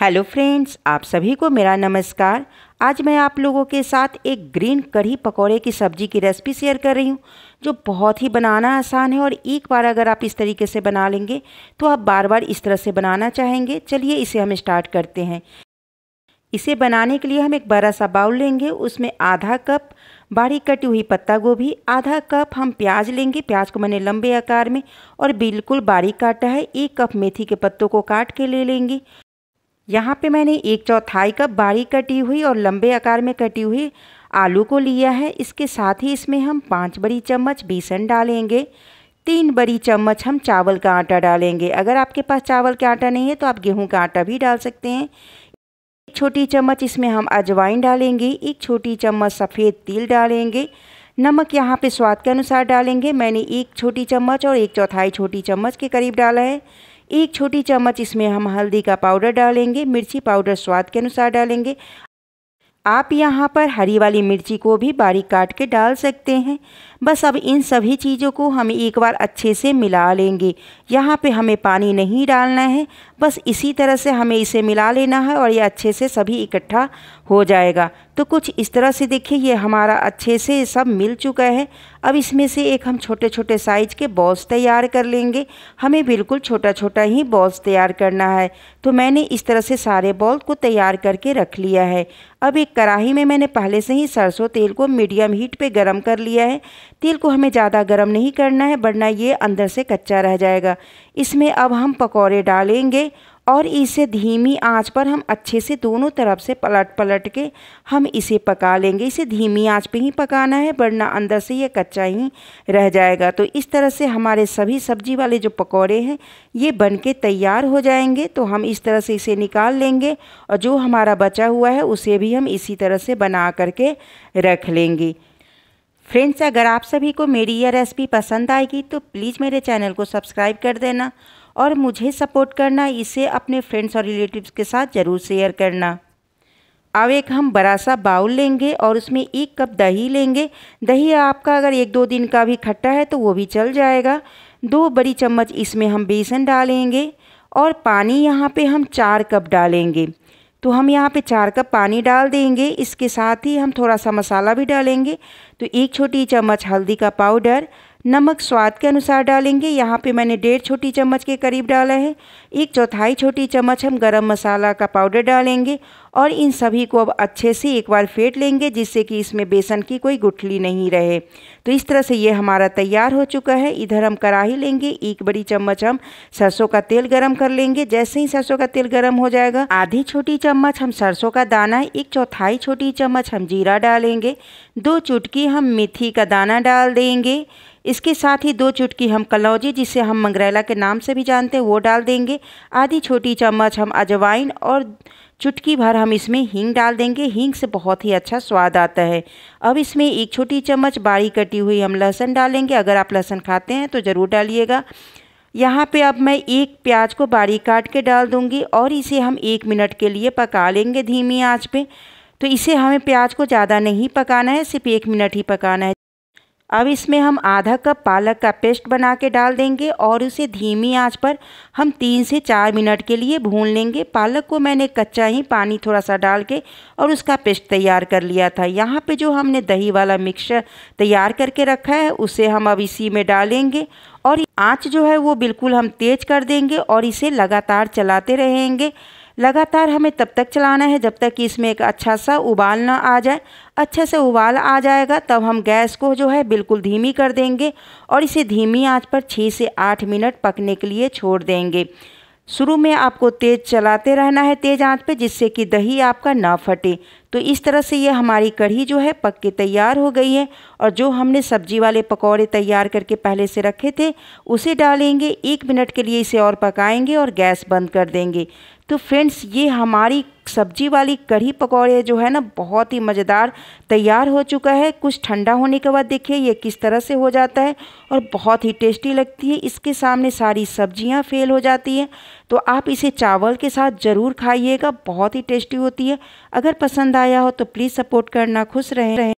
hello friends आप सभी को मेरा नमस्कार आज मैं आप लोगों के साथ एक ग्रीन कढ़ी पकौड़े की सब्ज़ी की रेसिपी शेयर कर रही हूँ जो बहुत ही बनाना आसान है और एक बार अगर आप इस तरीके से बना लेंगे तो आप बार बार इस तरह से बनाना चाहेंगे चलिए इसे हम स्टार्ट करते हैं इसे बनाने के लिए हम एक बड़ा सा बाउल लेंगे उसमें आधा कप बारीक कटी हुई पत्ता गोभी आधा कप हम प्याज लेंगे प्याज को मैंने लंबे आकार में और बिल्कुल बारीक काटा है एक कप मेथी के पत्तों को काट के ले लेंगे यहाँ पे मैंने एक चौथाई कप बारीक कटी हुई और लंबे आकार में कटी हुई आलू को लिया है इसके साथ ही इसमें हम पाँच बड़ी चम्मच बेसन डालेंगे तीन बड़ी चम्मच हम चावल का आटा डालेंगे अगर आपके पास चावल का आटा नहीं है तो आप गेहूं का आटा भी डाल सकते हैं एक छोटी चम्मच इसमें हम अजवाइन डालेंगे एक छोटी चम्मच सफ़ेद तिल डालेंगे नमक यहाँ पे स्वाद के अनुसार डालेंगे मैंने एक छोटी चम्मच और एक चौथाई छोटी चम्मच के करीब डाला है एक छोटी चम्मच इसमें हम हल्दी का पाउडर डालेंगे मिर्ची पाउडर स्वाद के अनुसार डालेंगे आप यहाँ पर हरी वाली मिर्ची को भी बारीक काट के डाल सकते हैं बस अब इन सभी चीज़ों को हम एक बार अच्छे से मिला लेंगे यहाँ पे हमें पानी नहीं डालना है बस इसी तरह से हमें इसे मिला लेना है और ये अच्छे से सभी इकट्ठा हो जाएगा तो कुछ इस तरह से देखिए ये हमारा अच्छे से सब मिल चुका है अब इसमें से एक हम छोटे छोटे साइज के बॉल्स तैयार कर लेंगे हमें बिल्कुल छोटा छोटा ही बॉल्स तैयार करना है तो मैंने इस तरह से सारे बॉल को तैयार करके रख लिया है अब एक कढ़ाही में मैंने पहले से ही सरसों तेल को मीडियम हीट पर गर्म कर लिया है तेल को हमें ज़्यादा गर्म नहीं करना है वरना ये अंदर से कच्चा रह जाएगा इसमें अब हम पकौड़े डालेंगे और इसे धीमी आंच पर हम अच्छे से दोनों तरफ से पलट पलट के हम इसे पका लेंगे इसे धीमी आंच पे ही पकाना है वरना अंदर से ये कच्चा ही रह जाएगा तो इस तरह से हमारे सभी सब्जी वाले जो पकौड़े हैं ये बन के तैयार हो जाएंगे तो हम इस तरह से इसे निकाल लेंगे और जो हमारा बचा हुआ है उसे भी हम इसी तरह से बना करके रख लेंगे फ्रेंड्स अगर आप सभी को मेरी यह रेसिपी पसंद आएगी तो प्लीज़ मेरे चैनल को सब्सक्राइब कर देना और मुझे सपोर्ट करना इसे अपने फ्रेंड्स और रिलेटिव्स के साथ ज़रूर शेयर करना अब एक हम बड़ा सा बाउल लेंगे और उसमें एक कप दही लेंगे दही आपका अगर एक दो दिन का भी खट्टा है तो वो भी चल जाएगा दो बड़ी चम्मच इसमें हम बेसन डालेंगे और पानी यहाँ पे हम चार कप डालेंगे तो हम यहाँ पे चार कप पानी डाल देंगे इसके साथ ही हम थोड़ा सा मसाला भी डालेंगे तो एक छोटी चम्मच हल्दी का पाउडर नमक स्वाद के अनुसार डालेंगे यहाँ पे मैंने डेढ़ छोटी चम्मच के करीब डाला है एक चौथाई छोटी चम्मच हम गरम मसाला का पाउडर डालेंगे और इन सभी को अब अच्छे से एक बार फेंट लेंगे जिससे कि इसमें बेसन की कोई गुठली नहीं रहे तो इस तरह से ये हमारा तैयार हो चुका है इधर हम कढ़ाही लेंगे एक बड़ी चम्मच हम सरसों का तेल गरम कर लेंगे जैसे ही सरसों का तेल गरम हो जाएगा आधी छोटी चम्मच हम सरसों का दाना एक चौथाई छोटी चम्मच हम जीरा डालेंगे दो चुटकी हम मेथी का दाना डाल देंगे इसके साथ ही दो चुटकी हम कलौजी जिसे हम मंगरेला के नाम से भी जानते हैं वो डाल देंगे आधी छोटी चम्मच हम अजवाइन और चुटकी भर हम इसमें हींग डाल देंगे हींग से बहुत ही अच्छा स्वाद आता है अब इसमें एक छोटी चम्मच बारीक कटी हुई हम लहसुन डालेंगे अगर आप लहसुन खाते हैं तो ज़रूर डालिएगा यहाँ पे अब मैं एक प्याज को बारीक काट के डाल दूँगी और इसे हम एक मिनट के लिए पका लेंगे धीमी आँच पर तो इसे हमें प्याज को ज़्यादा नहीं पकाना है सिर्फ एक मिनट ही पकाना है अब इसमें हम आधा कप पालक का पेस्ट बना के डाल देंगे और उसे धीमी आंच पर हम तीन से चार मिनट के लिए भून लेंगे पालक को मैंने कच्चा ही पानी थोड़ा सा डाल के और उसका पेस्ट तैयार कर लिया था यहाँ पे जो हमने दही वाला मिक्सचर तैयार करके रखा है उसे हम अब इसी में डालेंगे और आँच जो है वो बिल्कुल हम तेज़ कर देंगे और इसे लगातार चलाते रहेंगे लगातार हमें तब तक चलाना है जब तक कि इसमें एक अच्छा सा उबाल ना आ जाए अच्छे से उबाल आ जाएगा तब हम गैस को जो है बिल्कुल धीमी कर देंगे और इसे धीमी आंच पर छः से आठ मिनट पकने के लिए छोड़ देंगे शुरू में आपको तेज़ चलाते रहना है तेज़ आंच पे जिससे कि दही आपका ना फटे तो इस तरह से ये हमारी कढ़ी जो है पक के तैयार हो गई है और जो हमने सब्जी वाले पकौड़े तैयार करके पहले से रखे थे उसे डालेंगे एक मिनट के लिए इसे और पकाएंगे और गैस बंद कर देंगे तो फ्रेंड्स ये हमारी सब्जी वाली कढ़ी पकौड़े जो है ना बहुत ही मज़ेदार तैयार हो चुका है कुछ ठंडा होने के बाद देखिए ये किस तरह से हो जाता है और बहुत ही टेस्टी लगती है इसके सामने सारी सब्जियां फेल हो जाती हैं तो आप इसे चावल के साथ ज़रूर खाइएगा बहुत ही टेस्टी होती है अगर पसंद आया हो तो प्लीज़ सपोर्ट करना खुश रहें